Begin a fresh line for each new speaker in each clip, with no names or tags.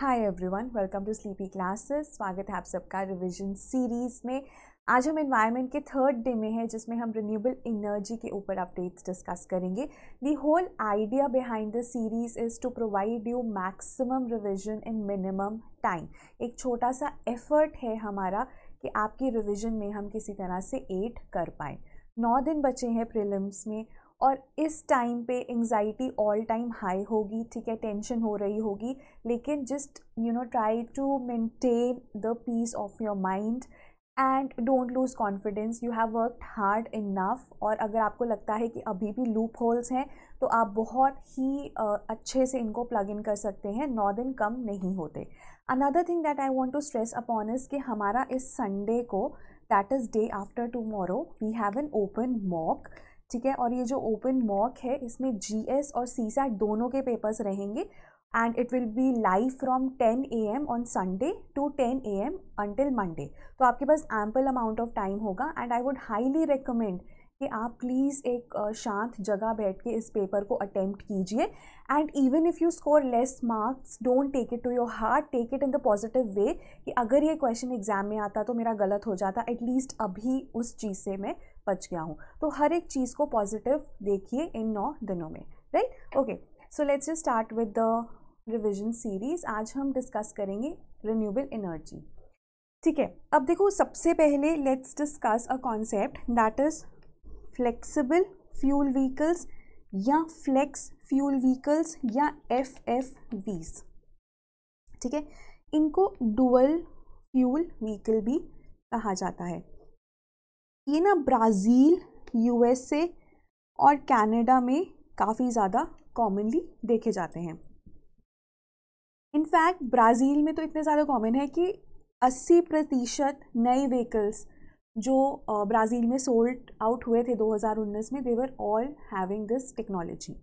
Hi everyone welcome to Sleepy Classes स्वागत है आप सबका रिवीजन सीरीज़ में आज हम एनवायरनमेंट के थर्ड डे में हैं जिसमें हम रिन्यूएबल एनर्जी के ऊपर अपडेट्स डिस्कस करेंगे the whole idea behind the series is to provide you maximum revision in minimum time एक छोटा सा एफर्ट है हमारा कि आपकी रिविजन में हम किसी तरह से एड कर पाएँ नौ दिन बचे हैं प्रिलिम्स में और इस टाइम पे एंजाइटी ऑल टाइम हाई होगी ठीक है टेंशन हो रही होगी लेकिन just you know try to maintain the peace of your mind and don't lose confidence you have worked hard enough और अगर आपको लगता है कि अभी भी लूप होल्स हैं तो आप बहुत ही uh, अच्छे से इनको प्लग इन कर सकते हैं नौ दिन कम नहीं होते another thing that I want to stress upon इस कि हमारा इस संडे को that is day after tomorrow we have an open mock ठीक है और ये जो ओपन मॉक है इसमें एस और सी दोनों के पेपर्स रहेंगे and it will be live from 10 A M on Sunday to 10 A M until Monday तो आपके पास एम्पल अमाउंट ऑफ टाइम होगा and I would highly recommend कि आप प्लीज़ एक शांत जगह बैठ के इस पेपर को अटैम्प्ट कीजिए and even if you score less marks don't take it to your heart take it in the positive way कि अगर ये क्वेश्चन एग्जाम में आता तो मेरा गलत हो जाता एटलीस्ट अभी उस चीज़ से मैं बच गया हूँ तो हर एक चीज़ को पॉजिटिव देखिए इन नौ दिनों में right okay so let's you start with the revision series आज हम डिस्कस करेंगे रिन्यूबल एनर्जी ठीक है अब देखो सबसे पहले let's discuss a concept that is flexible fuel vehicles या फ्लेक्स फ्यूल व्हीकल्स या एफ एफ वीज ठीक है इनको डुअल फ्यूल व्हीकल भी कहा जाता है ये ना ब्राज़ील यूएसए और कनाडा में काफ़ी ज़्यादा कॉमनली देखे जाते हैं इनफैक्ट ब्राज़ील में तो इतने ज़्यादा कॉमन है कि 80 प्रतिशत नए व्हीकल्स जो ब्राज़ील में सोल्ड आउट हुए थे 2019 में they were all having this technology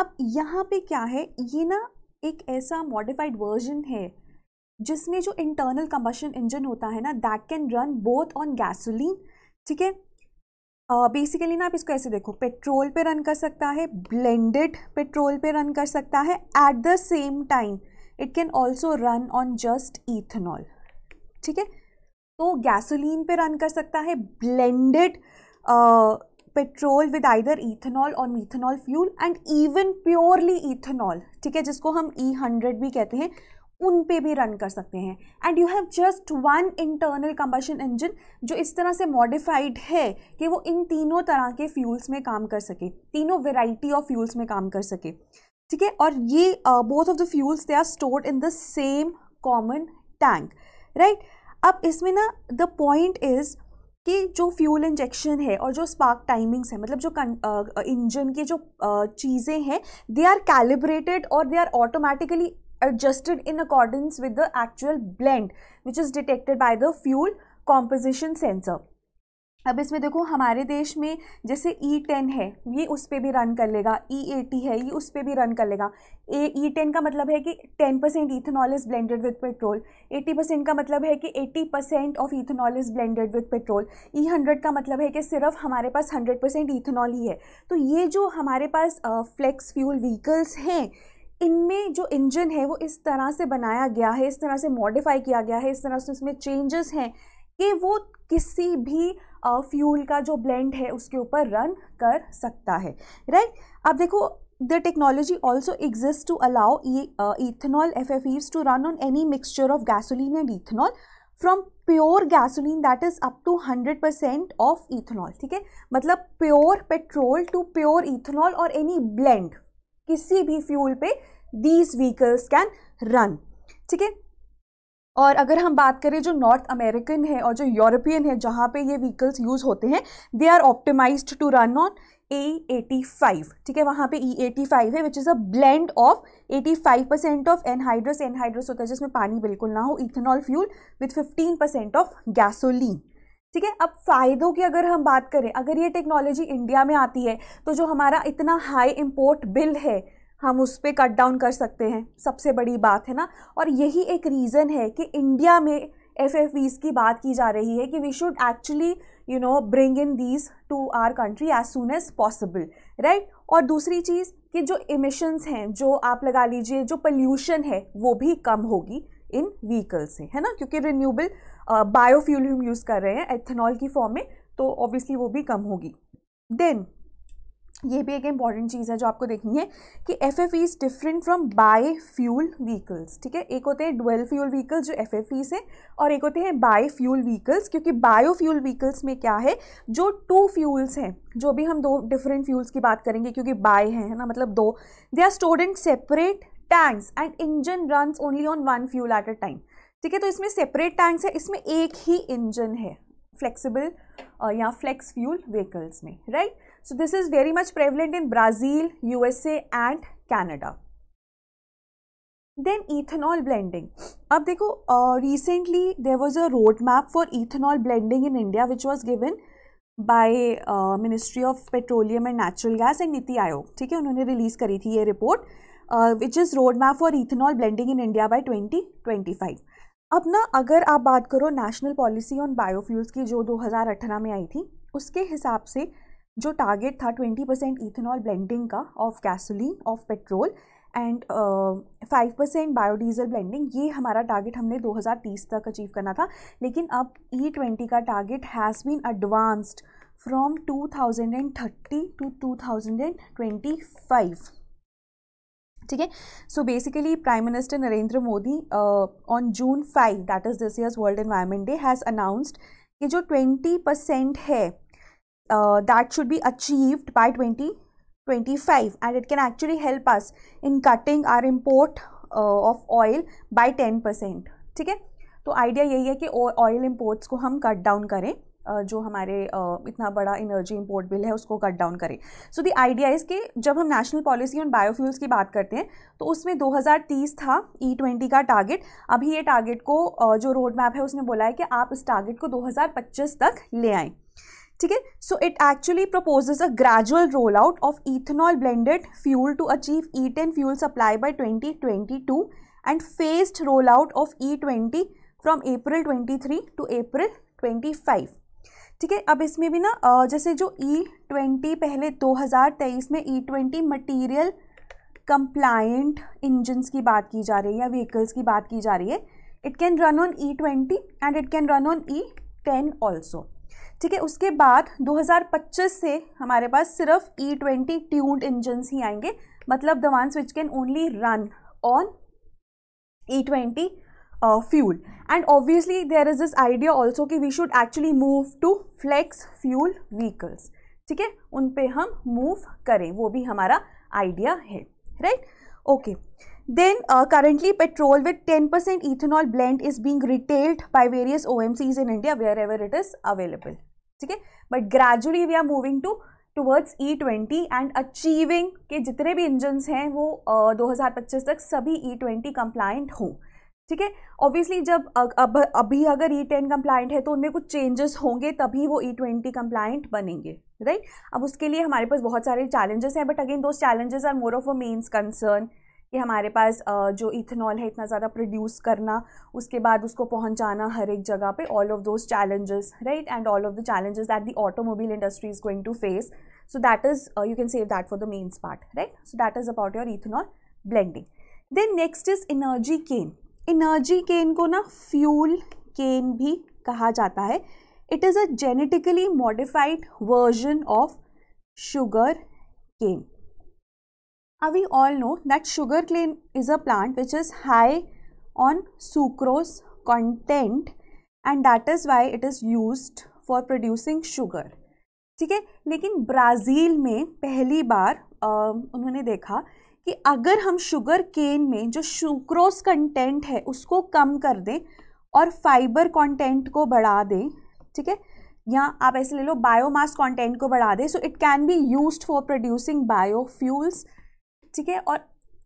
अब यहाँ पे क्या है ये ना एक ऐसा मॉडिफाइड वर्जन है जिसमें जो इंटरनल कम्बशन इंजन होता है ना that can run both on gasoline ठीक है बेसिकली uh, ना आप इसको ऐसे देखो पेट्रोल पे रन कर सकता है ब्लेंडेड पेट्रोल पे रन कर सकता है at the same time it can also run on just ethanol ठीक है तो गैसोलीन पे रन कर सकता है blended petrol with either ethanol और methanol fuel and even purely ethanol ठीक है जिसको हम ई e हंड्रेड भी कहते हैं उन पे भी रन कर सकते हैं and you have just one internal combustion engine जो इस तरह से मॉडिफाइड है कि वो इन तीनों तरह के फ्यूल्स में काम कर सके तीनों वेराइटी ऑफ फ्यूल्स में काम कर सके ठीक है और ये both of the fuels they are stored in the same common tank right अब इसमें ना द पॉइंट इज़ कि जो फ्यूल इंजेक्शन है और जो स्पार्क टाइमिंग्स है मतलब जो इंजन uh, के जो uh, चीज़ें हैं दे आर कैलिब्रेटेड और they are automatically adjusted in accordance with the actual blend which is detected by the fuel composition sensor. अब इसमें देखो हमारे देश में जैसे E10 है ये उस पर भी रन कर लेगा E80 है ये उस पर भी रन कर लेगा ए E10 का मतलब है कि 10% percent ethanol is blended with petrol 80% percent का मतलब है कि 80% percent of ethanol is blended with petrol E100 का मतलब है कि सिर्फ हमारे पास 100% परसेंट इथेनॉल ही है तो ये जो हमारे पास फ्लेक्स फ्यूल व्हीकल्स हैं इनमें जो इंजन है वो इस तरह से बनाया गया है इस तरह से मॉडिफाई किया गया है इस तरह से इसमें चेंजेस हैं कि वो किसी भी फ्यूल का जो ब्लेंड है उसके ऊपर रन कर सकता है राइट अब देखो the technology also exist to allow ethanol F F V to run on any mixture of gasoline and ethanol from pure gasoline that is up to hundred percent of ethanol ठीक है मतलब pure petrol to pure ethanol और any blend किसी भी fuel पे these vehicles can run ठीक है और अगर हम बात करें जो नॉर्थ अमेरिकन है और जो यूरोपियन है जहाँ पे ये व्हीकल्स यूज़ होते हैं they are optimize to run on E eighty five ठीक है वहाँ पे ई एटी फाइव है which is a blend of eighty five percent of anhydrous anhydrous होता है जिसमें पानी बिल्कुल ना हो ethanol fuel with fifteen percent of gasoline ठीक है अब फ़ायदों की अगर हम बात करें अगर ये टेक्नोलॉजी इंडिया में आती है तो जो हमारा इतना हाई इम्पोर्ट बिल है हम उस पर कट डाउन कर सकते हैं सबसे बड़ी बात है ना और यही एक रीज़न है कि इंडिया में एफ एफ की बात की जा रही है कि we should actually you know bring in these to our country as soon as possible right और दूसरी चीज़ कि जो इमिशंस हैं जो आप लगा लीजिए जो पोल्यूशन है वो भी कम होगी इन व्हीकल से है ना क्योंकि रिन्यूबल बायोफ्यूल हम यूज़ कर रहे हैं एथेनॉल की फॉर्म में तो ऑब्वियसली वो भी कम होगी देन ये भी एक इम्पॉर्टेंट चीज़ है जो आपको देखनी है कि F F Es different from bi fuel vehicles ठीक है एक होते हैं डुअल फ्यूल व्हीकल्स जो एफ एफ ईज हैं और एक होते हैं बाय फ्यूल व्हीकल्स क्योंकि बायो फ्यूल व्हीकल्स में क्या है जो टू फ्यूल्स हैं जो भी हम दो डिफरेंट फ्यूल्स की बात करेंगे क्योंकि बाय हैं है ना मतलब दो they are in separate tanks and engine run only on one fuel at a time ठीक है तो इसमें सेपरेट टैंक्स है इसमें एक ही इंजन है फ्लेक्सिबल या फ्लेक्स फ्यूल व्हीकल्स में right so this is very much prevalent in Brazil USA and Canada then ethanol blending अब देखो recently there was a road map for ethanol blending in India which was given by ministry of petroleum and natural gas and NITI Aayog ठीक है उन्होंने release करी थी ये report which is road map for ethanol blending in India by twenty twenty five अब ना अगर आप बात करो नेशनल पॉलिसी ऑन बायोफ्यूल्स की जो 2018 में आई थी उसके हिसाब से जो टारगेट था 20 परसेंट इथेनॉल ब्लेंडिंग का of gasoline of petrol and five percent biodiesel blending ये हमारा टारगेट हमने 2030 तक अचीव करना था लेकिन अब ई e ट्वेंटी का target has been advanced from 2030 to 2025 ठीक है so basically prime minister Narendra Modi on June five that is this year's world environment day has announced कि जो ट्वेंटी परसेंट है that should be achieved by twenty twenty five and it can actually help us in cutting our import of oil by ten percent ठीक है तो idea यही है कि oil imports को हम कट डाउन करें जो हमारे इतना बड़ा इनर्जी इम्पोर्ट बिल है उसको कट डाउन करें सो दी आइडिया इज़ कि जब हम नेशनल पॉलिसी ऑन बायोफ्यूल्स की बात करते हैं तो उसमें 2030 था ई e ट्वेंटी का टारगेट अभी ये टारगेट को जो रोड मैप है उसने बोला है कि आप इस टारगेट को 2025 तक ले आएँ ठीक है so it actually proposes a gradual roll out of ethanol blended fuel to achieve E ten fuel supply by twenty twenty two and phased roll out of E twenty from April three to April five ठीक है अब इसमें भी ना जैसे जो ई e twenty पहले 2023 में E twenty material compliant engines की बात की जा रही है या व्हीकल्स की बात की जा रही है it can run on E twenty and it can run on E ten also ठीक है उसके बाद 2025 से हमारे पास सिर्फ ई ट्वेंटी ट्यून्ड इंजन्स ही आएंगे मतलब the ones which can only run on E twenty fuel and obviously there is this idea also कि we should actually move to flex fuel vehicles ठीक है उन पे हम move करें वो भी हमारा idea है right okay then uh, currently petrol with 10% ethanol blend is being retailed by various OMCs in India wherever it is available ठीक है but gradually we are moving to towards E twenty and achieving के जितने भी engines हैं वो uh, 2025 तक सभी E twenty complaint हों ठीक है ऑब्वियसली जब अब अभी अगर ई टेन कम्प्लाइंट है तो उनमें कुछ चेंजेस होंगे तभी वो ई ट्वेंटी कम्प्लाइंट बनेंगे राइट right? अब उसके लिए हमारे पास बहुत सारे चैलेंजेस हैं but again though challenges are more of a mains concern कि हमारे पास जो इथेनॉल है इतना ज़्यादा प्रोड्यूस करना उसके बाद उसको पहुंचाना हर एक जगह पे all of those challenges right and all of the challenges that the automobile industry is going to face so that is you can save that for the mains part right so that is about your ethanol blending then next is energy cane energy cane को ना fuel cane भी कहा जाता है it is a genetically modified version of sugar cane ah all know that sugar cane is a plant which is high on sucrose content and that is why it is use for producing sugar ठीक है लेकिन Brazil में पहली बार uh, उन्होंने देखा कि अगर हम शुगर केन में जो शुक्रोस कंटेंट है उसको कम कर दें और फाइबर कंटेंट को बढ़ा दें ठीक है या आप ऐसे ले लो बायोमास कंटेंट को बढ़ा दें so it can be used for producing biofuels ठीक है और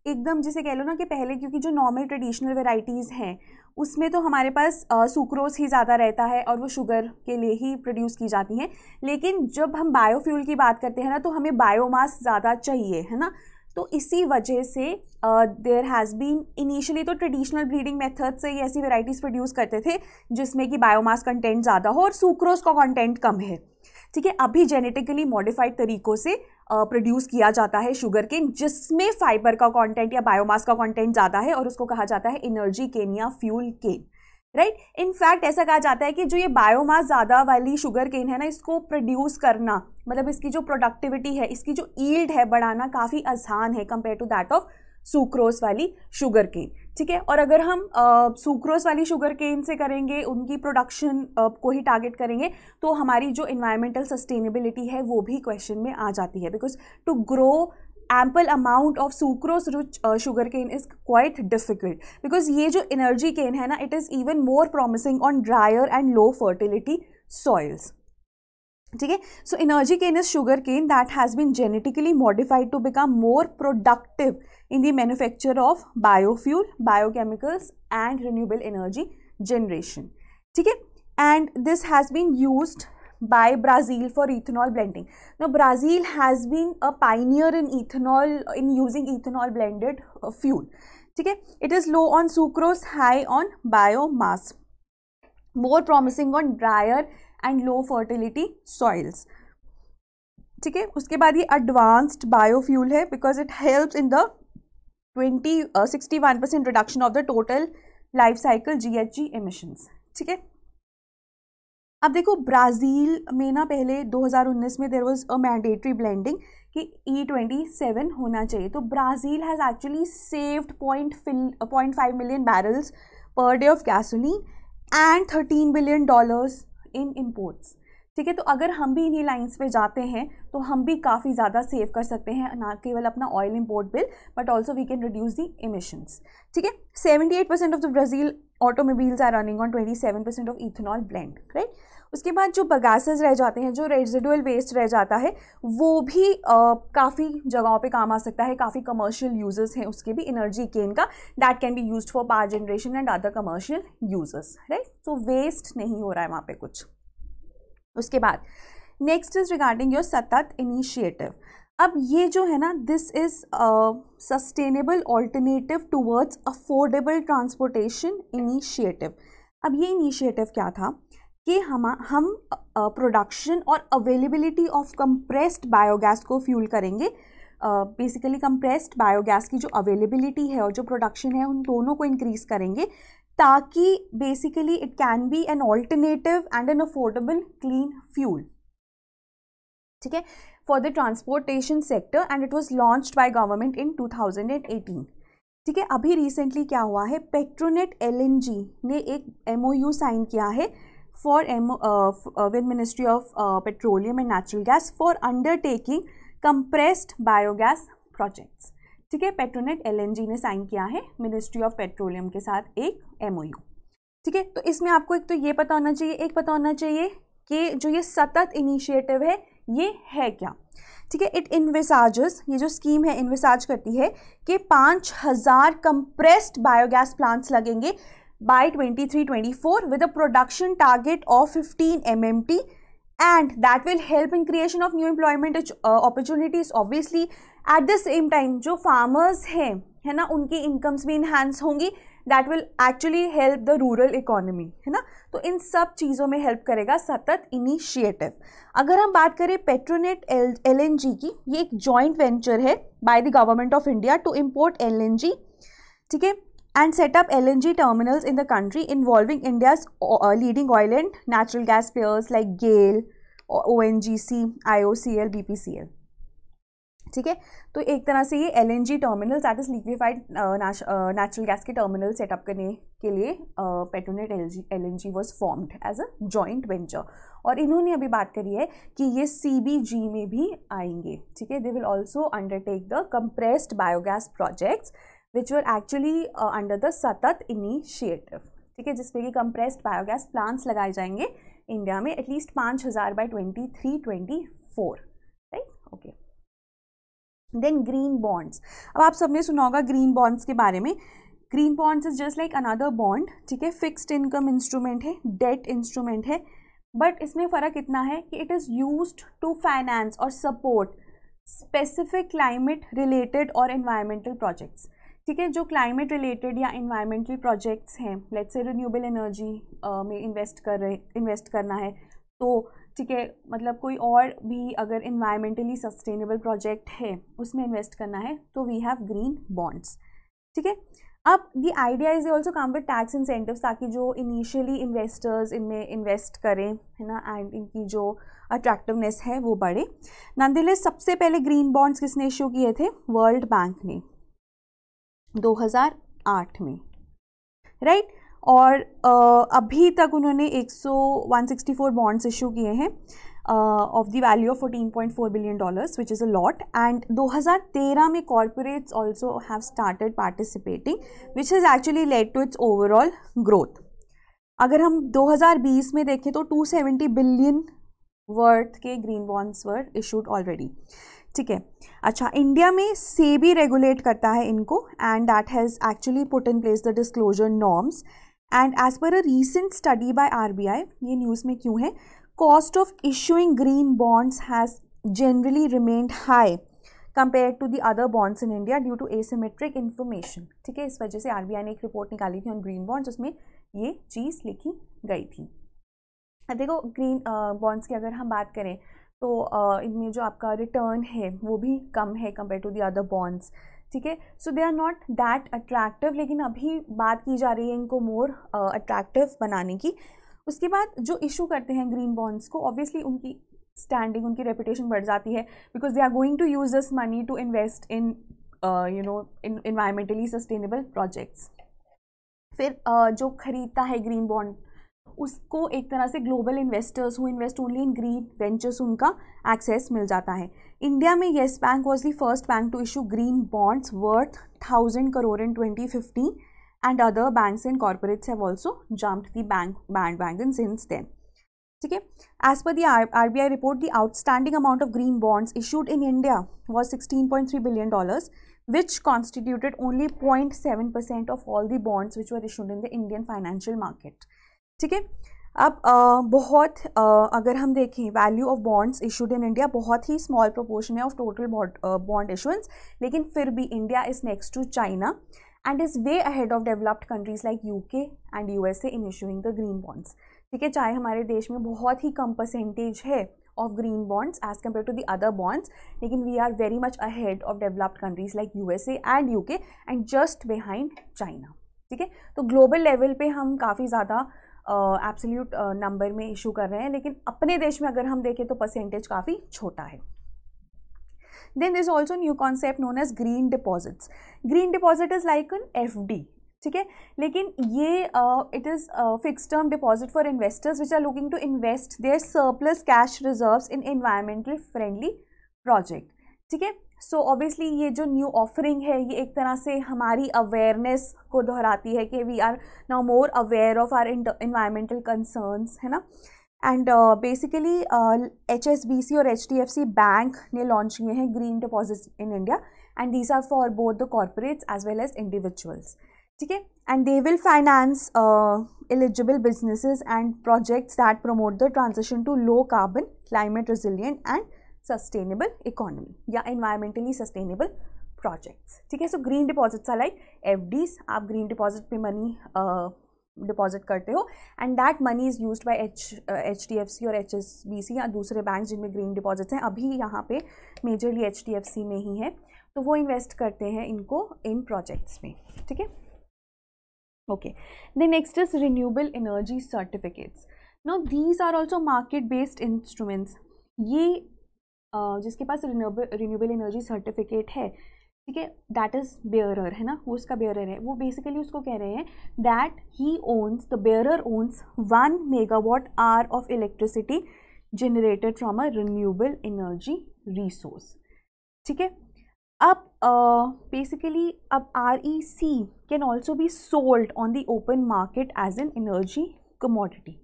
एकदम जिसे कह लो ना कि पहले क्योंकि जो नॉर्मल ट्रेडिशनल वेराइटीज़ हैं उसमें तो हमारे पास सुक्रोज ही ज़्यादा रहता है और वो शुगर के लिए ही प्रोड्यूस की जाती हैं लेकिन जब हम बायोफ्यूल की बात करते हैं ना तो हमें बायोमास ज़्यादा चाहिए है ना तो इसी वजह से देर हैज़ बीन इनिशियली तो ट्रेडिशनल ब्रीडिंग मेथड से ही ऐसी वेराइटीज़ प्रोड्यूस करते थे जिसमें कि बायोमास कंटेंट ज़्यादा हो और सुक्रोस का कंटेंट कम है ठीक है अभी जेनेटिकली मॉडिफाइड तरीकों से प्रोड्यूस किया जाता है शुगर केन जिसमें फाइबर का कंटेंट या बायोमास का कंटेंट ज़्यादा है और उसको कहा जाता है एनर्जी केन या फ्यूल केन राइट इनफैक्ट ऐसा कहा जाता है कि जो ये बायोमास ज़्यादा वाली शुगर केन है ना इसको प्रोड्यूस करना मतलब इसकी जो प्रोडक्टिविटी है इसकी जो ईल्ड है बढ़ाना काफ़ी आसान है compare to that of sucrose वाली शुगर केन ठीक है और अगर हम सुक्रोस वाली शुगर केन से करेंगे उनकी प्रोडक्शन को ही टारगेट करेंगे तो हमारी जो इन्वायरमेंटल सस्टेनेबिलिटी है वो भी क्वेश्चन में आ जाती है because to grow ample amount of sucrose rich uh, sugarcane is quite difficult because ye energy cane hai it is even more promising on drier and low fertility soils so energy cane is sugar cane that has been genetically modified to become more productive in the manufacture of biofuel biochemicals and renewable energy generation and this has been used by Brazil for ethanol blending. Now, Brazil has been a pioneer in ethanol, in using ethanol blended uh, fuel. theek Okay? It is low on sucrose, high on biomass, more promising on drier and low fertility soils. ठीक hai uske baad ye advanced biofuel hai because it helps in the 20 uh, 61% reduction of the total life cycle ghg emissions H G emissions ठीक है अब देखो Brazil में ना पहले 2019 में there was a mandatory blending कि ई ट्वेंटी सेवन होना चाहिए तो Brazil has actually saved point point five million barrels per day of gasoline and thirteen billion dollars in imports ठीक है तो अगर हम भी इन्हीं लाइन्स पे जाते हैं तो हम भी काफ़ी ज़्यादा सेव कर सकते हैं ना केवल अपना oil import bill but also we can reduce the emissions ठीक है seventy eight percent of the Brazil automobiles are running on twenty seven percent of ethanol blend right उसके बाद जो बगासेज रह जाते हैं जो रेजिडुअल वेस्ट रह जाता है वो भी काफ़ी जगहों पे काम आ सकता है काफ़ी कमर्शियल यूजेस हैं उसके भी एनर्जी गेन का that can be use for power generation and other commercial uses right so waste नहीं हो रहा है वहाँ पर कुछ उसके बाद next is regarding your Satat initiative अब ये जो है ना this is sustainable alternative towards affordable transportation initiative अब ये इनिशिएटिव क्या था कि हम हम प्रोडक्शन और अवेलेबिलिटी ऑफ कंप्रेस्ड बायोगैस को फ्यूल करेंगे बेसिकली कंप्रेस्ड बायोगैस की जो अवेलेबिलिटी है और जो प्रोडक्शन है उन दोनों को इंक्रीज़ करेंगे ताकि basically it can be an alternative and an affordable clean fuel ठीक है for the transportation sector and it was launched by government in two ठीक है अभी रिसेंटली क्या हुआ है पेट्रोनेट एल ने एक एमओयू साइन किया है for uh, uh, with Ministry of uh, Petroleum and Natural Gas for undertaking compressed biogas projects. ठीक है पेट्रोनेट एलएनजी ने साइन किया है मिनिस्ट्री ऑफ पेट्रोलियम के साथ एक एमओयू ठीक है तो इसमें आपको एक तो ये पता होना चाहिए एक पता होना चाहिए कि जो ये सतत इनिशिएटिव है ये है क्या ठीक है इट इन्वेसाजस ये जो स्कीम है इन्वेसाज करती है कि पाँच हज़ार कंप्रेस्ड बायोगैस प्लांट्स लगेंगे by 23-24 with a production target of 15 MMT and that will help in creation of new employment uh, opportunities obviously at the same time जो farmers हैं है ना उनकी incomes भी enhance होंगी that will actually help the rural economy है ना तो इन सब चीज़ों में help करेगा सतत initiative अगर हम बात करें Petronet LNG की ये एक joint venture है by the government of India to import LNG ठीक है and set up LNG terminals in the country involving India's uh, leading oil and natural gas players like GAIL, ONGC, IOCL, BPCL. ठीक है तो एक तरह से ये L N G terminal that is liquefied natural gas के terminal setup करने के लिए Petronet L N G was formed as a joint venture और इन्होंने अभी बात करी है कि ये सी बी जी में भी आएंगे ठीक है they will also undertake the compressed biogas projects which were actually under the Satat initiative ठीक है जिसमें कि कंप्रेस्ड बायोगैस प्लांट्स लगाए जाएंगे इंडिया में एटलीस्ट पाँच हज़ार by twenty three twenty four right okay then green bonds अब आप सबने सुना होगा ग्रीन बॉन्ड्स के बारे में green bonds is just like another bond ठीक है फिक्स्ड इनकम इंस्ट्रूमेंट है डेट इंस्ट्रूमेंट है बट इसमें फ़र्क इतना है कि it is use to finance और सपोर्ट स्पेसिफिक क्लाइमेट रिलेटेड और इन्वायरमेंटल प्रोजेक्ट्स ठीक है जो क्लाइमेट रिलेटेड या इन्वायरमेंटल प्रोजेक्ट्स हैं लेट्स से रिन्यूएबल एनर्जी में इन्वेस्ट कर रहे इन्वेस्ट करना है तो ठीक है मतलब कोई और भी अगर इन्वायरमेंटली सस्टेनेबल प्रोजेक्ट है उसमें इन्वेस्ट करना है तो वी हैव ग्रीन बॉन्ड्स ठीक है अब the idea is also come with tax incentive ताकि जो इनिशियली इन्वेस्टर्स इनमें इन्वेस्ट करें है ना एंड इनकी जो अट्रैक्टिवनेस है वो बढ़े नंदिले सबसे पहले ग्रीन बॉन्ड्स किसने इशू किए थे वर्ल्ड बैंक ने 2008 में राइट right? और अभी तक उन्होंने 100 164 बॉन्ड्स इशू किए हैं of the value of 14.4 billion dollars which is a lot and 2013 में corporates also have started participating which is actually led to its overall growth अगर हम 2020 में देखें तो 270 बिलियन वर्थ के green bonds were issued already ठीक है अच्छा इंडिया में सेबी रेगुलेट करता है इनको and that has actually put in place the disclosure norms and as per a recent study by RBI ये न्यूज़ में क्यों है cost of issuing green bonds has generally remained high compare to the other bonds in India due to asymmetric information ठीक है इस वजह से are ने एक रिपोर्ट निकाली थी ऑन ग्रीन बॉन्ड्स उसमें ये चीज़ लिखी गई थी देखो ग्रीन बॉन्ड्स की अगर हम बात करें तो इनमें जो आपका रिटर्न है वो भी कम है compare to the other bonds ठीक है so they are not that attractive लेकिन अभी बात की जा रही है इनको मोर अट्रैक्टिव बनाने की उसके बाद जो इशू करते हैं ग्रीन बॉन्ड्स को ऑब्वियसली उनकी स्टैंडिंग उनकी रेपुटेशन बढ़ जाती है because they are going to use this money to invest in you know in environmentally sustainable projects फिर uh, जो खरीदता है ग्रीन बॉन्ड उसको एक तरह से global investors who invest only in green ventures उनका एक्सेस मिल जाता है इंडिया में Yes Bank was the first bank to issue green bonds worth thousand crore in twenty fifteen and other bank and corporates have also jumped the bank band bank in since then ठीक है as per the R B I report the outstanding amount of green bonds issued in India was sixteen point three billion dollars which constituted only point seven percent of all the bonds which were issued in the Indian financial market ठीक है अब आ, बहुत आ, अगर हम देखें value of bonds issued in India बहुत ही स्मॉल प्रोपोर्शन है ऑफ टोटल बॉन्ड इशुएंस लेकिन फिर भी India is next to China and is way ahead of developed countries like UK and USA in issuing the green bonds ठीक है चाहे हमारे देश में बहुत ही कम परसेंटेज है of green bonds as compare to the other bonds लेकिन we are very much ahead of developed countries like U A and U K and just behind China ठीक है तो ग्लोबल लेवल पर हम काफ़ी ज़्यादा एब्सोल्यूट नंबर में issue कर रहे हैं लेकिन अपने देश में अगर हम देखें तो परसेंटेज काफ़ी छोटा है then this also new concept known as green deposits green deposit is like an F ठीक है लेकिन ये it is fix term deposit for investors which are looking to invest their surplus cash reserve in environmentally friendly project ठीक है सो so obviously ये जो new offering है ये एक तरह से हमारी अवेयरनेस को दोहराती है कि we are now more aware of our environmental concerns है ना and basically H S B C और H D F C bank ने लॉन्च किए हैं green deposit in India and these are for both the corporates as well as individuals ठीक है and they will finance eligible businesses and projects that promote the transaction to low carbon climate resilient and sustainable economy या environmentally sustainable projects ठीक है so green deposits are like F आप green deposit पे money deposit करते हो and that money is use by H H D F C और H S B सी या दूसरे बैंक जिनमें ग्रीन डिपॉजिट्स हैं अभी यहाँ पे majorly H D F C में ही है तो वो इन्वेस्ट करते हैं इनको इन प्रोजेक्ट्स में ठीक है okay the next is renewable energy certificates no these are also market based instruments ये जिसके पास रिन्यूएबल एनर्जी सर्टिफिकेट है ठीक है दैट इज़ बेयरर है ना वो उसका बेयरर है वो बेसिकली उसको कह रहे हैं that he owns the bearer owns one megawatt hour of electricity generated from a renewable energy resource ठीक है अब बेसिकली अब R E C can also be sold on the open market as an energy commodity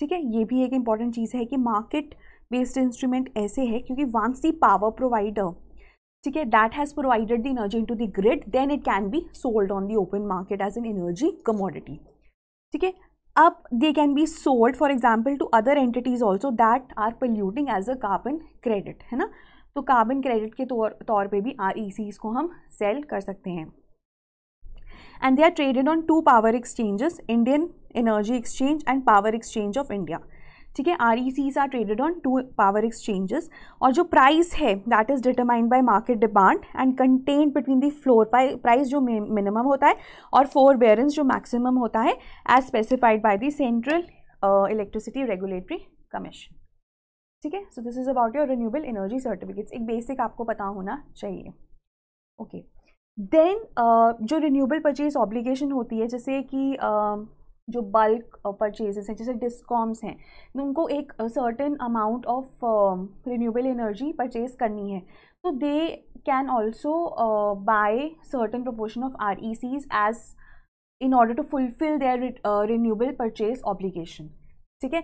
ठीक है ये भी एक important चीज़ है कि मार्केट uh, बेस्ड इंस्ट्रूमेंट ऐसे है क्योंकि वंस दी पावर प्रोवाइडर ठीक है that has provided the energy into the grid then it can be sold on the open market as an energy commodity ठीक है अब they can be sold for example to other entities also that are polluting as a carbon credit है ना तो carbon credit के तौर तौर पर भी आर e को हम सेल कर सकते हैं and they are traded on two power exchanges Indian energy exchange and power exchange of India ठीक है R E are traded on two power exchanges और जो प्राइस है that is determined by market demand and contain between the floor price जो minimum होता है और forbearance जो मैक्सिमम होता है as specified by the central electricity regulatory commission ठीक है so this is about your renewable energy certificates एक बेसिक आपको पता होना चाहिए ओके okay. देन uh, जो रिन्यूएबल परचेज ऑब्लिगेशन होती है जैसे कि uh, जो बल्क परचेजेस uh, हैं जैसे डिस्कॉम्स हैं उनको एक certain amount of renewable energy purchase करनी है तो they can also buy certain proportion of R E Cs as in order to fulfil their renewable purchase obligation ठीक है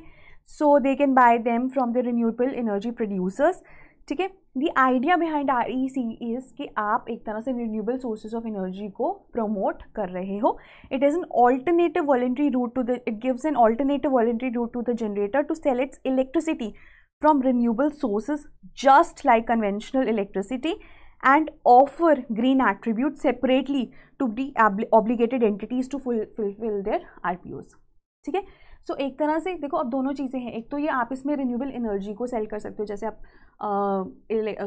so they can buy them from the renewable energy producers ठीक है the idea behind R E C is कि आप एक तरह से renewable sources of energy को प्रमोट कर रहे हो it is N alternative voluntary route to the it gives an alternative voluntary route to the generator to sell its electricity from renewable sources just like conventional electricity and offer green attribute separately to the obligated entities to fulfil their R P Os ठीक है सो एक तरह से देखो अब दोनों चीज़ें हैं एक तो ये आप इसमें रिन्यूएबल एनर्जी को सेल कर सकते हो जैसे आप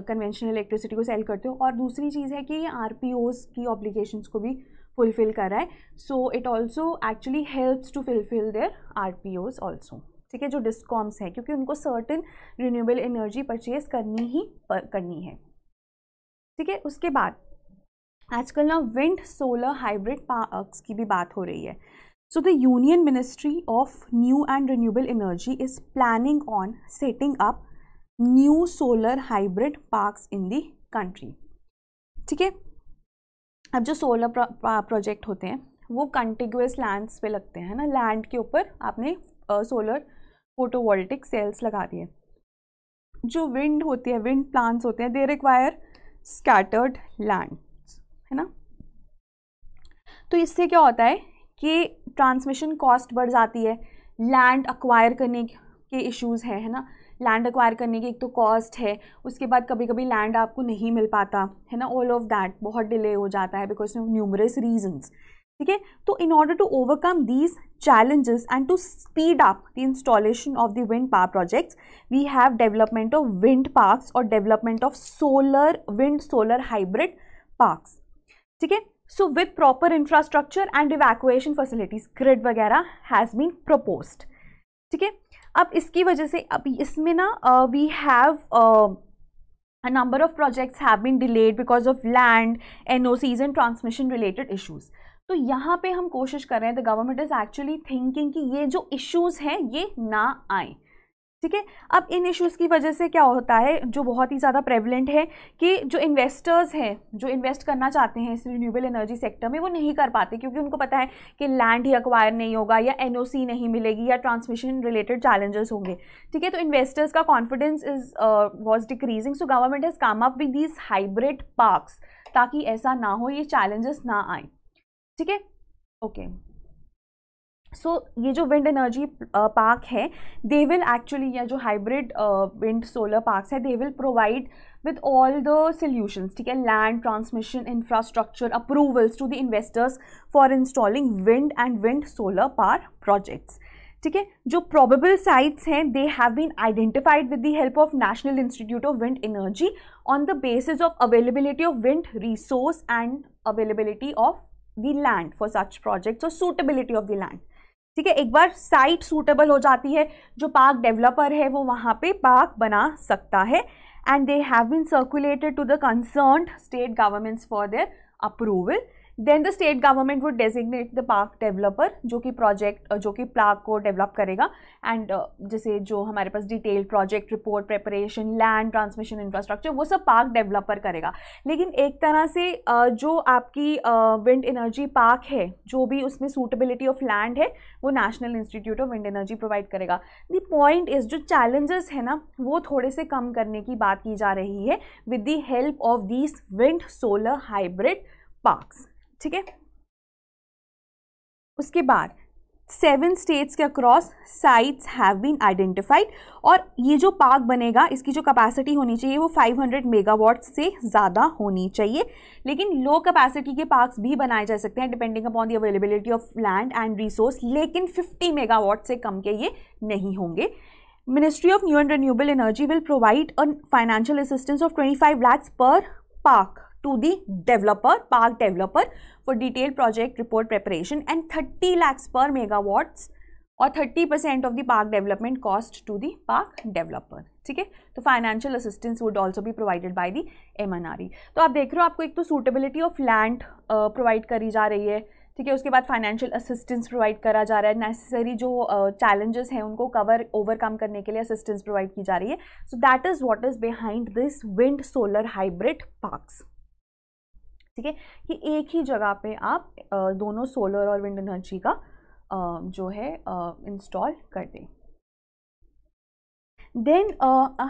कन्वेंशनल इलेक्ट्रिसिटी को सेल करते हो और दूसरी चीज़ है कि ये आर की ऑब्लिगेशन को भी फुलफिल कर रहा है so it also actually helps to fulfil their R P Os also ठीक है जो डिस्कॉम्स हैं क्योंकि उनको सर्टन रिन्यूएबल एनर्जी परचेज करनी ही पर, करनी है ठीक है उसके बाद आजकल ना विंड सोलर हाइब्रिड पार्क्स की भी बात हो रही है So the Union Ministry of New and Renewable Energy is planning on setting up new solar hybrid parks in the country. ठीक है अब जो सोलर प्रोजेक्ट होते हैं वो कंटिग्यूस लैंड्स पे लगते हैं ना लैंड के ऊपर आपने सोलर फोटोवोल्टिक सेल्स लगा दिए जो विंड होती है विंड प्लांट्स होते हैं दे रिक्वायर स्कैटर्ड लैंड है ना तो इससे क्या होता है कि ट्रांसमिशन कॉस्ट बढ़ जाती है लैंड अक्वायर करने के इश्यूज़ हैं है ना लैंड अक्वायर करने की एक तो कॉस्ट है उसके बाद कभी कभी लैंड आपको नहीं मिल पाता है ना ऑल ऑफ दैट बहुत डिले हो जाता है बिकॉज ऑफ न्यूमरस रीजन्स ठीक है तो in order to overcome these challenges and to speed up the installation of the wind power projects we have development of wind parks और development of solar wind solar hybrid parks ठीक है so with proper infrastructure and evacuation facilities grid वगैरह has been proposed ठीक है अब इसकी वजह से अब इसमें ना we have a number of projects have been delayed because of land N O Cs and transmission related issues तो यहाँ पर हम कोशिश कर रहे हैं the government is actually thinking कि ये जो इशूज़ हैं ये ना आए ठीक है अब इन इश्यूज़ की वजह से क्या होता है जो बहुत ही ज़्यादा प्रेवलेंट है कि जो इन्वेस्टर्स हैं जो इन्वेस्ट करना चाहते हैं इस रिन्यूएबल एनर्जी सेक्टर में वो नहीं कर पाते क्योंकि उनको पता है कि लैंड ही अक्वायर नहीं होगा या एन नहीं मिलेगी या ट्रांसमिशन रिलेटेड चैलेंजेस होंगे ठीक है तो इन्वेस्टर्स का confidence is was decreasing so government has come up with these hybrid parks ताकि ऐसा ना हो ये चैलेंजेस ना आए ठीक है ओके so, ये wind energy एनर्जी पार्क है दे विल एक्चुअली या hybrid wind-solar solar they will provide with all the solutions ठीक है land transmission infrastructure approvals to the investors for installing wind and wind solar power projects ठीक है probable sites हैं they have been identified with the help of National Institute of Wind Energy on the basis of availability of wind resource and availability of the land for such projects so suitability of the land ठीक है एक बार site suitable हो जाती है जो park developer है वो वहाँ पे पार्क बना सकता है and they have been circulated to the concern state governments for their approval then the state government would designate the park developer जो कि प्रोजेक्ट जो कि पार्क को डेवलप करेगा एंड uh, जैसे जो हमारे पास detail project report preparation land transmission infrastructure वो सब पार्क डेवलपर करेगा लेकिन एक तरह से uh, जो आपकी विंड एनर्जी पार्क है जो भी उसमें सूटेबिलिटी ऑफ लैंड है वो national institute of wind energy provide करेगा द पॉइंट इज जो चैलेंजेस है ना वो थोड़े से कम करने की बात की जा रही है with the help of these wind solar hybrid parks ठीक है उसके बाद सेवन स्टेट्स के across sites have been identified और ये जो पार्क बनेगा इसकी जो कैपेसिटी होनी चाहिए वो 500 मेगावाट से ज़्यादा होनी चाहिए लेकिन लो कैपेसिटी के पार्क्स भी बनाए जा सकते हैं depending upon the availability of land and resource लेकिन 50 मेगावाट से कम के ये नहीं होंगे ministry of new and renewable energy will provide a financial assistance of 25 lakhs per park to the developer, park developer for detailed project report preparation and 30 lakhs per megawatts और 30 percent of the park development cost to the park developer ठीक है तो financial assistance would also भी provided by the M तो आप देख रहे हो आपको एक तो सूटेबिलिटी ऑफ लैंड प्रोवाइड करी जा रही है ठीक है उसके बाद फाइनेंशियल असिस्टेंस प्रोवाइड करा जा रहा है नेसेसरी जो चैलेंजेस uh, हैं उनको कवर ओवरकम करने के लिए असिस्टेंस प्रोवाइड की जा रही है so that is what is behind this wind solar hybrid parks ठीक है कि एक ही जगह पे आप दोनों सोलर और विंड एनर्जी का जो है इंस्टॉल कर दें then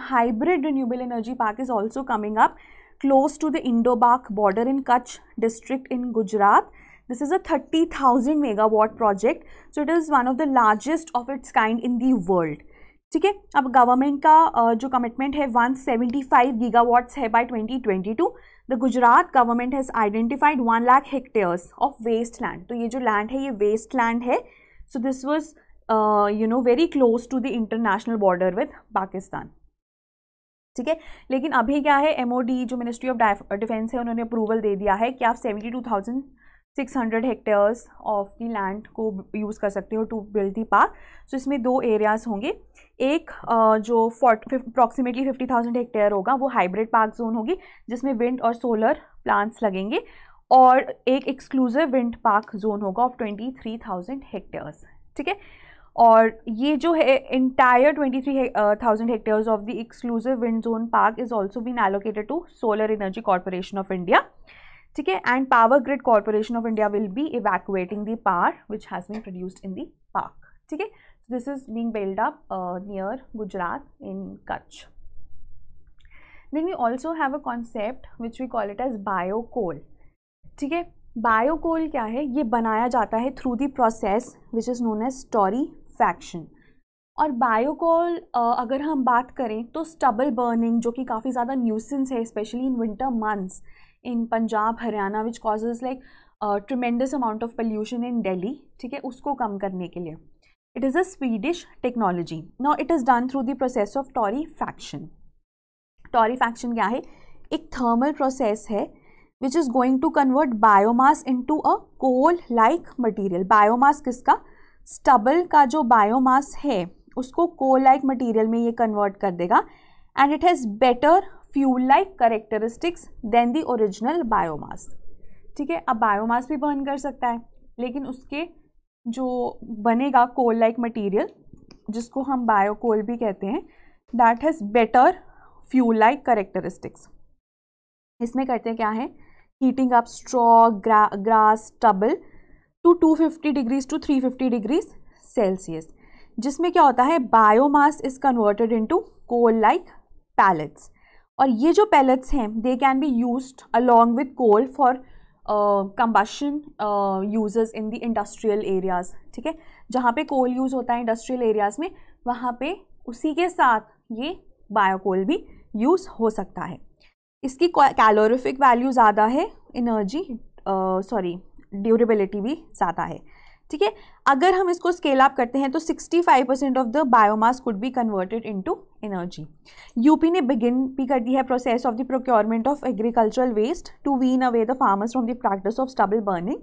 hybrid renewable energy park is also coming up close to the Indo Pak border in Kutch district in Gujarat this is a thirty thousand megawatt project so it is one of the largest of its kind in the world ठीक है अब government का जो commitment है one seventy five gigawatts है by twenty twenty two the Gujarat government has identified one lakh hectares of waste land तो ये जो लैंड है ये वेस्ट लैंड है so this was you know very close to the international border with Pakistan ठीक है लेकिन अभी क्या है एमओडी जो मिनिस्ट्री ऑफ डिफेंस है उन्होंने अप्रूवल दे दिया है कि आप seventy two thousand six hundred hectares of the land को यूज़ कर सकते हो टू बिल्ड दी पार्क सो इसमें दो एरियाज़ होंगे एक जो fort approximately fifty thousand hectare होगा वो हाइब्रिड पार्क जोन होगी जिसमें विंड और सोलर प्लांट्स लगेंगे और एक एक्सक्लूसिव विंड पार्क जोन होगा of twenty three thousand hectares ठीक है और ये जो है entire twenty three thousand hectares of the exclusive wind zone park is also been allocated to solar energy corporation of India ठीक है and power grid corporation of India will be evacuating the power which has been produced in the park ठीक है this is being build up near Gujarat in Kutch then we also have a concept which we call it as biocoal ठीक है biocoal क्या है ये बनाया जाता है through the process which is known as torrefaction और बायोकोल uh, अगर हम बात करें तो स्टबल बर्निंग जो कि काफ़ी ज़्यादा न्यूसेंस है specially in winter months in Punjab Haryana which causes like tremendous amount of pollution in Delhi ठीक है उसको कम करने के लिए it is a Swedish technology now it is done through the process of torrefaction torrefaction क्या है एक थर्मल प्रोसेस है which is going to convert biomass to a coal like material biomass किसका stubble का जो biomass है उसको कोल like material में ये कन्वर्ट कर देगा and it has better fuel like characteristics than the original biomass ठीक है अब बायोमास भी बर्न कर सकता है लेकिन उसके जो बनेगा कोल लाइक मटीरियल जिसको हम बायो कोल भी कहते हैं that has better fuel like characteristics इसमें करते क्या है heating up straw grass stubble to 250 degrees to 350 degrees celsius जिसमें क्या होता है biomass is converted into coal like pellets और ये जो पैलेट्स हैं they can be use along with coal for combustion users in the industrial areas ठीक है जहाँ पे कोल यूज़ होता है इंडस्ट्रियल एरियाज़ में वहाँ पे उसी के साथ ये बायोकोल भी यूज़ हो सकता है इसकी कैलोरीफिक वैल्यू ज़्यादा है इनर्जी सॉरी ड्यूरेबिलिटी भी ज़्यादा है ठीक है अगर हम इसको स्केल अप करते हैं तो 65 percent of the biomass could be converted into energy UP ने बिगिन भी कर दी है process of the procurement of agricultural waste to wean away the farmers from the practice of stubble burning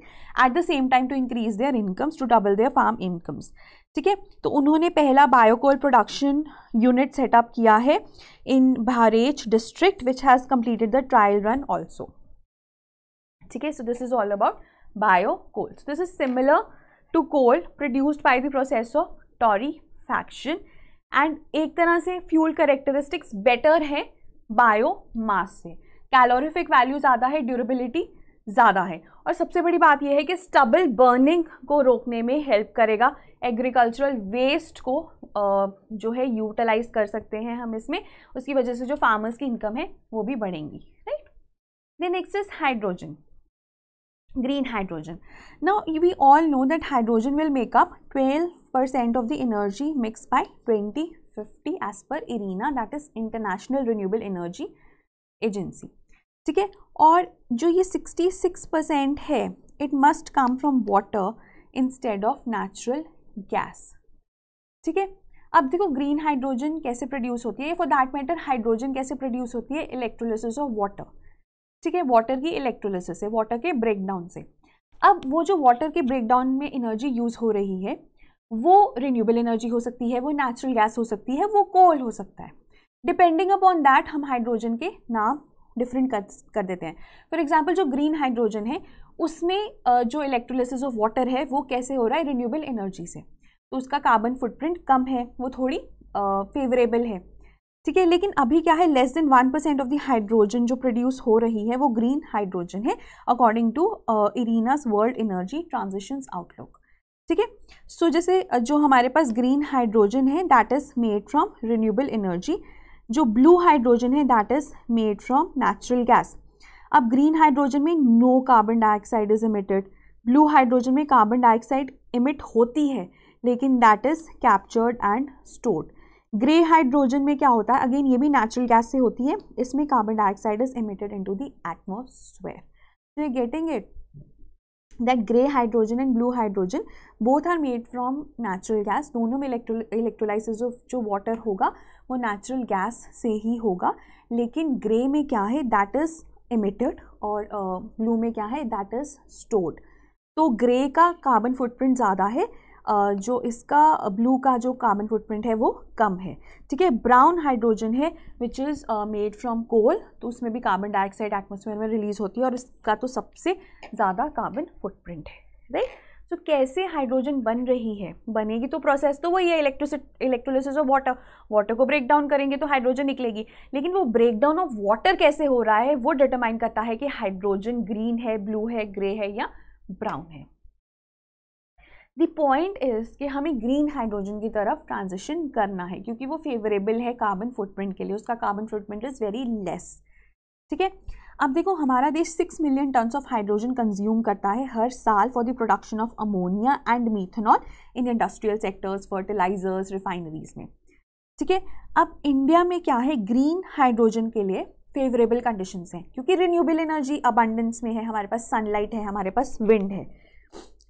at the same time to increase their incomes to double their farm incomes ठीक है तो उन्होंने पहला biocoal production unit setup किया है in Bahraich district which has completed the trial run also ठीक है so this is all about bio So this is similar to coal produced by the process of torrefaction and एक तरह से fuel characteristics better है biomass से calorific value ज़्यादा है durability ज़्यादा है और सबसे बड़ी बात यह है कि स्टबल बर्निंग को रोकने में हेल्प करेगा एग्रीकल्चरल वेस्ट को जो है यूटिलाइज कर सकते हैं हम इसमें उसकी वजह से जो फार्मर्स की इनकम है वो भी बढ़ेंगी right the next is hydrogen green hydrogen. Now we all know that hydrogen will make up 12% of the energy mixed by 2050 as per IRENA that is International Renewable Energy Agency. ठीक है और जो ये 66% है it must come from water instead of natural gas. ठीक है अब देखो ग्रीन हाइड्रोजन कैसे प्रोड्यूस होती है फॉर दैट मैटर हाइड्रोजन कैसे प्रोड्यूस होती है इलेक्ट्रोलिसिस ऑफ वाटर ठीक है वाटर की इलेक्ट्रोलिस से वाटर के ब्रेकडाउन से अब वो जो वाटर के ब्रेकडाउन में एनर्जी यूज़ हो रही है वो रिन्यूएबल एनर्जी हो सकती है वो नेचुरल गैस हो सकती है वो कोल हो सकता है डिपेंडिंग अपॉन दैट हम हाइड्रोजन के नाम डिफरेंट कर कर देते हैं फॉर एग्जाम्पल जो ग्रीन हाइड्रोजन है उसमें जो इलेक्ट्रोलिसिस ऑफ वाटर है वो कैसे हो रहा है रिन्यूएबल एनर्जी से तो उसका कार्बन फुटप्रिंट कम है वो थोड़ी फेवरेबल है ठीक है लेकिन अभी क्या है less than one percent of the hydrogen जो प्रोड्यूस हो रही है वो ग्रीन हाइड्रोजन है according to IRENA's world energy transitions outlook ठीक है सो जैसे जो हमारे पास ग्रीन हाइड्रोजन है that is made from renewable energy जो ब्लू हाइड्रोजन है that is made from natural gas अब ग्रीन हाइड्रोजन में no carbon dioxide is emitted blue hydrogen में कार्बन डाइऑक्साइड इमिट होती है लेकिन that is captured and stored grey hydrogen में क्या होता है अगेन ये भी नेचुरल गैस से होती है इसमें carbon dioxide is in into the atmosphere so you getting it that grey hydrogen and blue hydrogen both are made from natural gas दोनों में इलेक्ट्रोलाइसिस ऑफ जो वाटर होगा वो नेचुरल गैस से ही होगा लेकिन ग्रे में क्या है दैट इज़ इमिटेड और ब्लू uh, में क्या है दैट इज़ स्टोर्ड तो ग्रे का कार्बन फुटप्रिंट ज़्यादा है जो इसका ब्लू का जो कार्बन फुटप्रिंट है वो कम है ठीक है ब्राउन हाइड्रोजन है which is made from coal तो उसमें भी कार्बन डाइऑक्साइड एटमोसफेयर में रिलीज होती है और इसका तो सबसे ज़्यादा कार्बन फुटप्रिंट है राइट तो कैसे हाइड्रोजन बन रही है बनेगी तो प्रोसेस तो वही है इलेक्ट्रोसिट इलेक्ट्रोलिसिस ऑफ वाटर वाटर को ब्रेक डाउन करेंगे तो हाइड्रोजन निकलेगी लेकिन वो ब्रेक डाउन ऑफ वाटर कैसे हो रहा है वो डिटरमाइन करता है कि हाइड्रोजन ग्रीन है ब्लू है ग्रे है या ब्राउन है द पॉइंट इज़ कि हमें ग्रीन हाइड्रोजन की तरफ ट्रांजिशन करना है क्योंकि वो फेवरेबल है कार्बन फुटप्रिंट के लिए उसका carbon footprint is very less ठीक है अब देखो हमारा देश six million tons of hydrogen consume करता है हर साल for the production of ammonia and methanol in industrial sectors fertilisers refineries में ठीक है अब इंडिया में क्या है ग्रीन हाइड्रोजन के लिए फेवरेबल कंडीशंस हैं क्योंकि रिन्यूएबल एनर्जी अबंडेंस में है हमारे पास सनलाइट है हमारे पास विंड है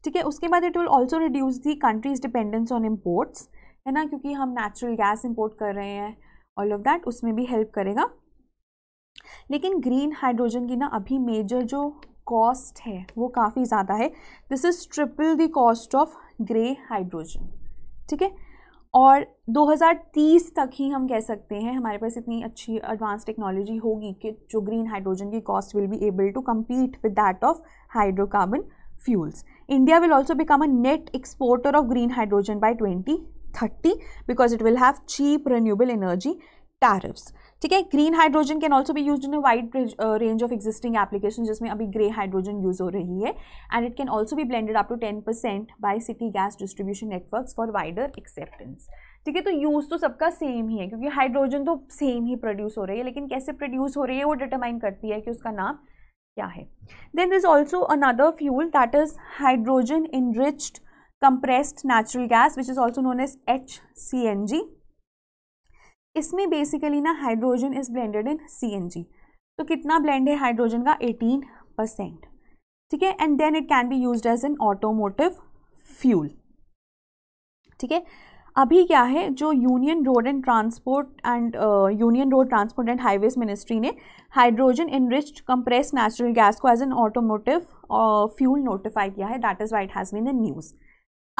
ठीक है उसके बाद it will also reduce the country's dependence on imports है ना क्योंकि हम नेचुरल गैस इम्पोर्ट कर रहे हैं ऑल ऑफ दैट उसमें भी हेल्प करेगा लेकिन ग्रीन हाइड्रोजन की ना अभी मेजर जो कॉस्ट है वो काफ़ी ज़्यादा है this is triple the cost of grey hydrogen ठीक है और 2030 तक ही हम कह सकते हैं हमारे पास इतनी अच्छी एडवांस टेक्नोलॉजी होगी कि जो ग्रीन हाइड्रोजन की cost will be able to compete with that of hydrocarbon fuels India will also become a net exporter of green hydrogen by 2030 because it will have cheap renewable energy tariffs. ठीक है green hydrogen can also भी use in wide range of existing application जिसमें अभी grey hydrogen use हो रही है and it can also भी blended up to ten percent by city gas distribution network for wider acceptance ठीक है तो यूज़ तो सबका सेम ही है क्योंकि हाइड्रोजन तो सेम ही प्रोड्यूस हो रही है लेकिन कैसे प्रोड्यूस हो रही है वो डिटरमाइन करती है कि उसका नाम क्या है then this also another fuel that is hydrogen enriched compressed natural gas which is also known as H C N G इसमें बेसिकली ना hydrogen is blended in C N G तो कितना ब्लेंड है हाइड्रोजन का eighteen percent ठीक है and then it can be use as an automotive fuel ठीक है अभी क्या है जो union road and transport and union road transport and highways ministry ने hydrogen enriched compress natural gas को as an automotive fuel notify किया है that is what has been the news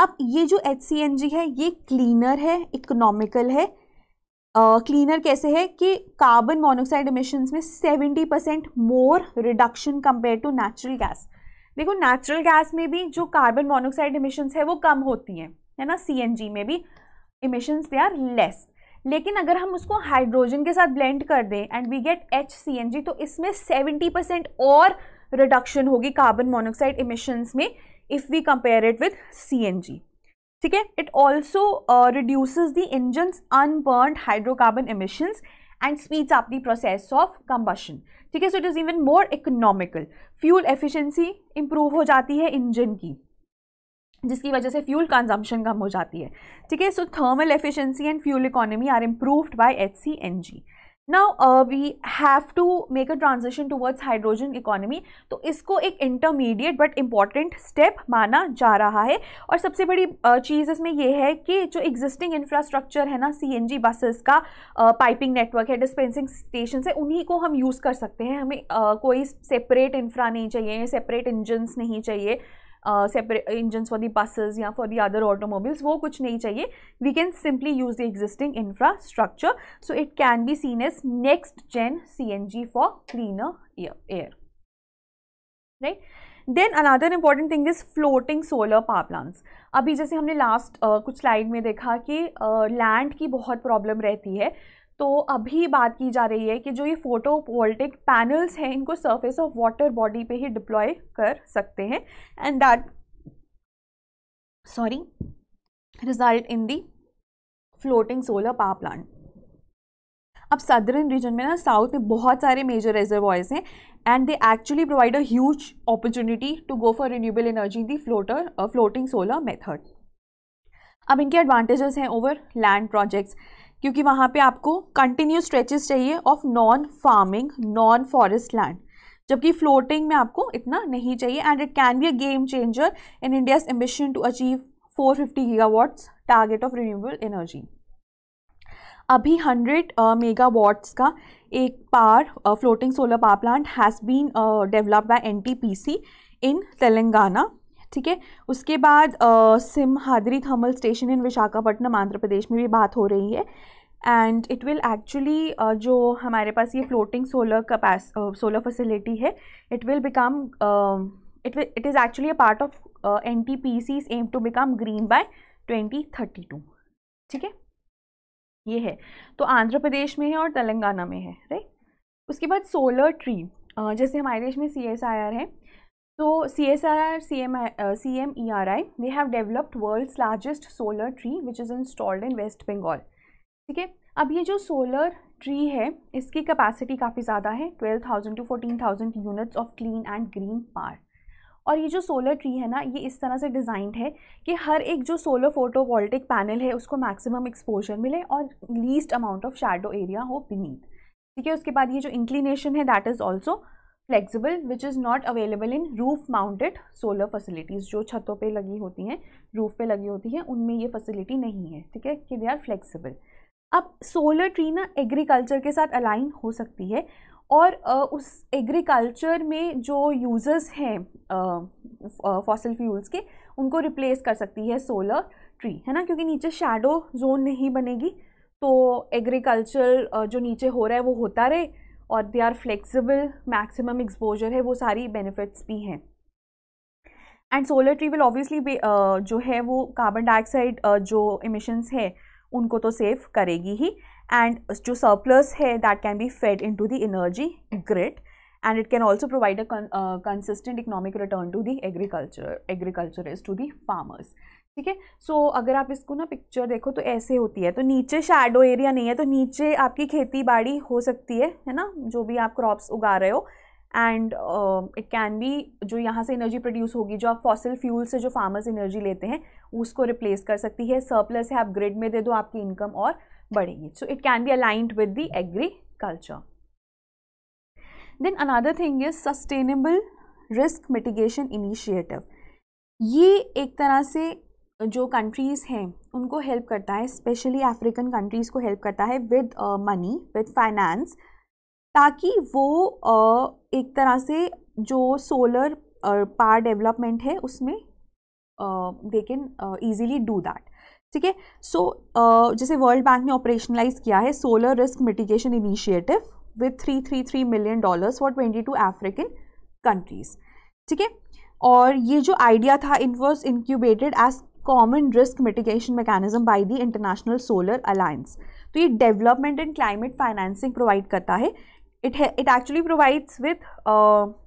अब ये जो एच है ये क्लीनर है इकोनॉमिकल है क्लीनर uh, कैसे है कि कार्बन मोनोक्साइड इमिशन में 70 percent more reduction compare to natural gas देखो नेचुरल गैस में भी जो कार्बन मोनोक्साइड इमिशन है वो कम होती हैं है ना सी में भी इमिशंस दे आर लेस लेकिन अगर हम उसको हाइड्रोजन के साथ ब्लेंड कर दें and we get H C N G तो इसमें सेवेंटी परसेंट और रिडक्शन होगी कार्बन मोनोक्साइड इमिशंस में if we compare it with C N G ठीक है it also reduce the engine unburnt hydrocarbon emissions and speeds up the process of combustion ठीक है so it is even more economical fuel efficiency improve हो जाती है engine की जिसकी वजह से फ्यूल कंजम्पशन कम हो जाती है ठीक है so thermal efficiency and fuel economy are improved by H C N G now we have to make a transition towards hydrogen economy तो इसको एक इंटरमीडिएट बट इम्पॉर्टेंट स्टेप माना जा रहा है और सबसे बड़ी uh, चीज़ इसमें यह है कि जो एग्जिस्टिंग इंफ्रास्ट्रक्चर है ना सी एन जी बसेस का पाइपिंग uh, नेटवर्क है डिस्पेंसिंग स्टेशन है उन्हीं को हम यूज़ कर सकते हैं हमें uh, कोई सेपरेट इंफ्रा नहीं चाहिए सेपरेट इंजन्स नहीं चाहिए separate engine for the buses या फॉर दी अदर ऑटोमोबल्स वो कुछ नहीं चाहिए we can simply use the existing infrastructure so it can be seen as next gen C N G for cleaner air right then another important thing is floating solar power plants अभी जैसे हमने last uh, कुछ slide में देखा कि land uh, की बहुत problem रहती है तो अभी बात की जा रही है कि जो ये फोटो वोल्टिक पैनल्स हैं इनको सरफेस ऑफ वाटर बॉडी पे ही डिप्लॉय कर सकते हैं and that sorry result in the floating solar power plant अब सदर्न रीजन में ना साउथ में बहुत सारे मेजर रिजर्वॉयर्स हैं and they actually provide a huge opportunity to go for renewable energy the floater floating solar method अब इनके advantages हैं ओवर लैंड प्रोजेक्ट्स क्योंकि वहाँ पे आपको कंटिन्यू स्ट्रेचेस चाहिए of non farming non forest land जबकि फ्लोटिंग में आपको इतना नहीं चाहिए and it can be a game changer in India's ambition to achieve 450 fifty gigawatts target of renewable energy अभी 100 मेगावाट्स uh, का एक पार floating solar power plant has been developed by NTPC in Telangana ठीक है उसके बाद Simhadri thermal station in Visakhapatnam Andhra Pradesh में भी बात हो रही है एंड इट विल एक्चुअली जो हमारे पास ये फ्लोटिंग सोलर कैपैस सोलर फैसिलिटी है it will become it will it is actually a part of N T P is aim to become green by twenty thirty two ठीक है ये है तो आंध्र प्रदेश में है और तेलंगाना में है राइट उसके बाद सोलर ट्री जैसे हमारे देश में सी एस आई आर है So CSIR, E uh, I e they have developed world's largest solar tree which is installed in West Bengal. ठीक है अब ये जो सोलर ट्री है इसकी कैपेसिटी काफ़ी ज़्यादा है 12,000 to 14,000 units of clean and green power और ये जो सोलर ट्री है ना ये इस तरह से डिज़ाइंड है कि हर एक जो सोलर फोटोवोल्टिक पैनल है उसको मैक्सिमम एक्सपोजर मिले और least amount of shadow area हो बीनीथ ठीक है उसके बाद ये जो इंक्लिनेशन है that is also flexible which is not available in roof mounted solar facilities जो छतों पे लगी होती हैं रूफ पे लगी होती हैं उनमें ये फैसिलिटी नहीं है ठीक है कि दे आर फ्लेक्सिबल अब सोलर ट्री ना एग्रीकल्चर के साथ अलाइन हो सकती है और उस एग्रीकल्चर में जो यूज़र्स हैं फॉसल फ्यूल्स के उनको रिप्लेस कर सकती है सोलर ट्री है ना क्योंकि नीचे शेडो जोन नहीं बनेगी तो एग्रीकल्चर जो नीचे हो रहा है वो होता रहे और they are flexible maximum exposure है वो सारी बेनिफिट्स भी हैं and solar tree will obviously जो है वो कार्बन डाइऑक्साइड जो इमिशंस है उनको तो सेव करेगी ही एंड जो सरप्लस है that can be fed into the energy grid and it can also provide a consistent economic return to the agriculture agriculture to agriculturists to ठीक है सो अगर आप इसको ना पिक्चर देखो तो ऐसे होती है तो नीचे शेडो एरिया नहीं है तो नीचे आपकी खेती बाड़ी हो सकती है है ना जो भी आप क्रॉप्स उगा रहे हो एंड इट कैन बी जो यहाँ से एनर्जी प्रोड्यूस होगी जो आप फॉसिल फ्यूल से जो फार्मर्स एनर्जी लेते हैं उसको रिप्लेस कर सकती है सरप्लस है आप ग्रिड में दे दो आपकी इनकम और बढ़ेगी so it can be aligned with the agriculture then another thing is sustainable risk mitigation initiative ये एक तरह से जो कंट्रीज़ हैं उनको हेल्प करता है स्पेशली अफ्रीकन कंट्रीज़ को हेल्प करता है विद मनी विद फाइनेंस ताकि वो uh, एक तरह से जो सोलर पावर डेवलपमेंट है उसमें they can easily do that ठीक है सो uh, जैसे वर्ल्ड बैंक ने ऑपरेशनलाइज किया है solar risk mitigation initiative with three three three million dollars for twenty two African countries ठीक है और ये जो आइडिया था in was incubated as common risk mitigation mechanism by the International Solar Alliance तो ये development and climate financing provide करता है इट है it actually provides with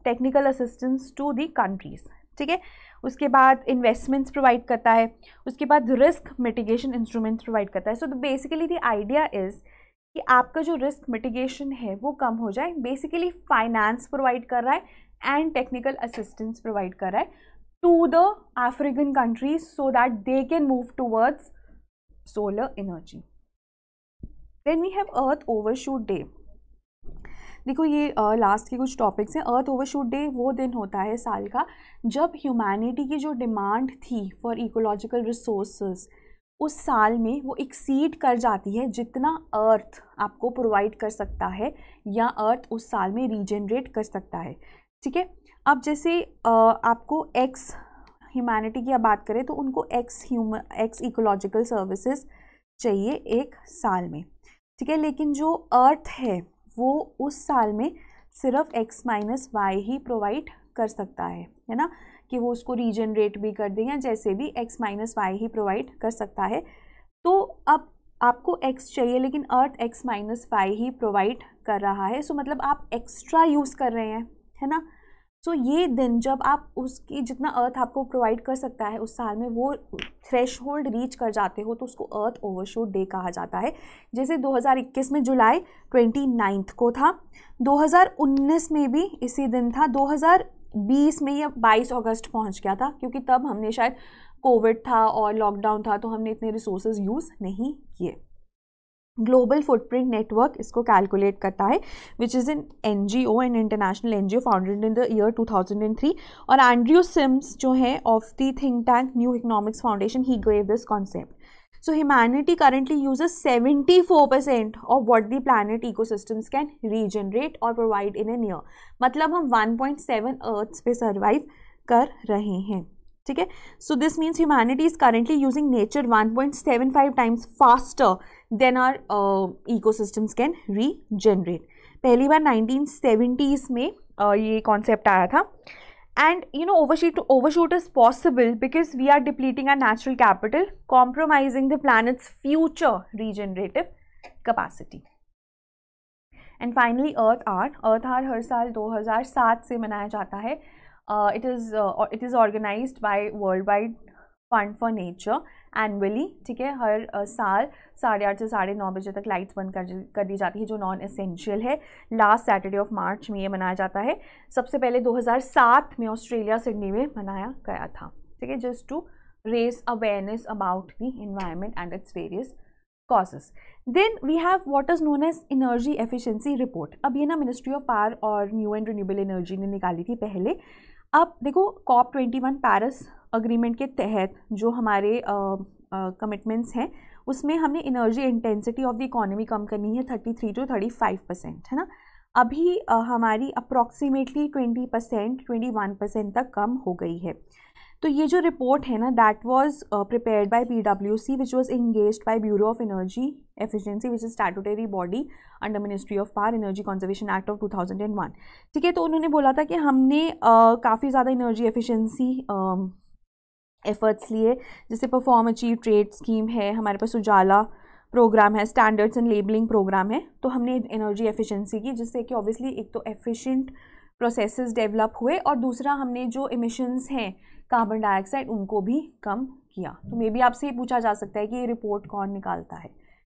technical assistance to the countries ठीक है उसके बाद इन्वेस्टमेंट्स प्रोवाइड करता है उसके बाद रिस्क मिटिगेशन इंस्ट्रूमेंट्स प्रोवाइड करता है so basically the idea is कि आपका जो रिस्क मिटिगेशन है वो कम हो जाए बेसिकली फाइनेंस प्रोवाइड कर रहा है एंड टेक्निकल असिस्टेंस प्रोवाइड कर रहा है to the African countries so that they can move towards solar energy. Then we have Earth Overshoot Day. देखो ये लास्ट के कुछ टॉपिक्स हैं अर्थ ओवरशूट डे वो दिन होता है साल का जब ह्यूमैनिटी की जो डिमांड थी फॉर इकोलॉजिकल रिसोर्सेज उस साल में वो एक्सीड कर जाती है जितना अर्थ आपको प्रोवाइड कर सकता है या अर्थ उस साल में रीजनरेट कर सकता है ठीक है अब जैसे आपको एक्स ह्यूमैनिटी की बात करें तो उनको एक्स ह्यूम एक्स इकोलॉजिकल सर्विसेज चाहिए एक साल में ठीक है लेकिन जो अर्थ है वो उस साल में सिर्फ एक्स माइनस वाई ही प्रोवाइड कर सकता है है ना कि वो उसको रीजनरेट भी कर दें या जैसे भी एक्स माइनस वाई ही प्रोवाइड कर सकता है तो अब आपको एक्स चाहिए लेकिन अर्थ एक्स माइनस वाई ही प्रोवाइड कर रहा है सो so, मतलब आप एक्स्ट्रा यूज़ कर रहे हैं है ना सो so, ये दिन जब आप उसकी जितना अर्थ आपको प्रोवाइड कर सकता है उस साल में वो थ्रेश होल्ड रीच कर जाते हो तो उसको अर्थ ओवरशूट डे कहा जाता है जैसे 2021 में जुलाई ट्वेंटी को था 2019 में भी इसी दिन था 2020 में या 22 अगस्त पहुंच गया था क्योंकि तब हमने शायद कोविड था और लॉकडाउन था तो हमने इतने रिसोर्सेज यूज़ नहीं किए ग्लोबल फुटप्रिंट नेटवर्क इसको कैलकुलेट करता है which is an N G O an international N G O founded in the year two thousand and three और एंड्रयू सिम्स जो है of the think tank New Economics Foundation he gave this concept so humanity currently use seventy four percent of what the planet systems can regenerate और provide in an year मतलब हम one point seven earth's पे survive कर रहे हैं ठीक है so this means humanity is currently using nature 1.75 times faster than our ecosystems can re regenerate पहली बार नाइनटीन सेवेंटीज में uh, ये कॉन्सेप्ट आया था and you know overshoot is possible because we are depleting our natural capital compromising the planet's future regenerative capacity and finally earth hour earth hour हर साल दो हजार सात से मनाया जाता है Uh, it is uh, it is organized by Worldwide Fund for Nature annually ठीक है हर uh, साल साढ़े आठ से साढ़े नौ बजे तक लाइट्स बंद कर कर दी जाती है जो नॉन एसेंशियल है लास्ट सैटरडे ऑफ मार्च में ये मनाया जाता है सबसे पहले 2007 में ऑस्ट्रेलिया सिडनी में मनाया गया था ठीक है just to raise awareness about the environment and its various causes then we have what is known as energy efficiency report अब ये ना ministry of power और न्यू एंड renewable energy ने निकाली थी पहले अब देखो COP twenty one Paris agreement के तहत जो हमारे कमिटमेंट्स हैं उसमें हमने energy intensity of the economy कम करनी है thirty three to thirty five percent है ना अभी आ, हमारी approximately twenty percent twenty one percent तक कम हो गई है तो ये जो रिपोर्ट है ना दैट वाज प्रिपेयर्ड बाय पीडब्ल्यूसी which was engage by Bureau of Energy Efficiency which is statutory body under Ministry of Power Energy Conservation Act of 2001 ठीक है तो उन्होंने बोला था कि हमने uh, काफ़ी ज़्यादा एनर्जी एफिशियंसी एफर्ट्स लिए जैसे परफॉर्म अचीव ट्रेड स्कीम है हमारे पास उजाला प्रोग्राम है स्टैंडर्ड्स एंड लेबलिंग प्रोग्राम है तो हमने एनर्जी एफिशिएंसी की जिससे कि ऑब्वियसली एक तो एफिशिएंट प्रोसेसेस डेवलप हुए और दूसरा हमने जो इमिशंस हैं कार्बन डाइऑक्साइड उनको भी कम किया तो मे बी आपसे ये पूछा जा सकता है कि ये रिपोर्ट कौन निकालता है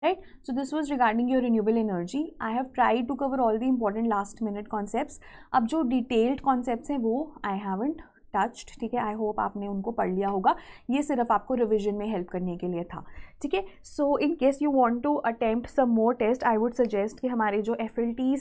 right so this was regarding your renewable energy I have try to cover all the important last minute concept अब जो डिटेल्ड कॉन्सेप्ट हैं वो आई हैवेंट टच्ड ठीक है आई होप आपने उनको पढ़ लिया होगा ये सिर्फ आपको रिविजन में हेल्प करने के लिए था ठीक है so in case you want to attempt some more test I would suggest कि हमारे जो एफ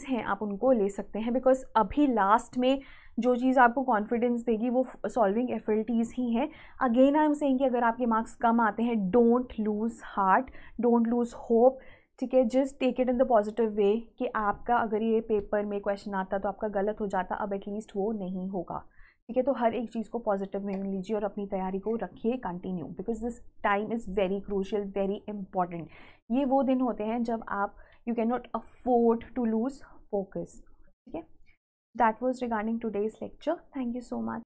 हैं आप उनको ले सकते हैं बिकॉज अभी लास्ट में जो चीज़ आपको कॉन्फिडेंस देगी वो सॉल्विंग एफ ही हैं अगेन आई एम सेइंग कि अगर आपके मार्क्स कम आते हैं don't lose heart don't lose hope ठीक है just take it in the positive way कि आपका अगर ये पेपर में क्वेश्चन आता तो आपका गलत हो जाता अब एटलीस्ट वो नहीं होगा ठीक है तो हर एक चीज़ को पॉजिटिव में लीजिए और अपनी तैयारी को रखिए continue because this time is very crucial very important ये वो दिन होते हैं जब आप you can not afford to lose focus ठीक है that was regarding today's lecture thank you so much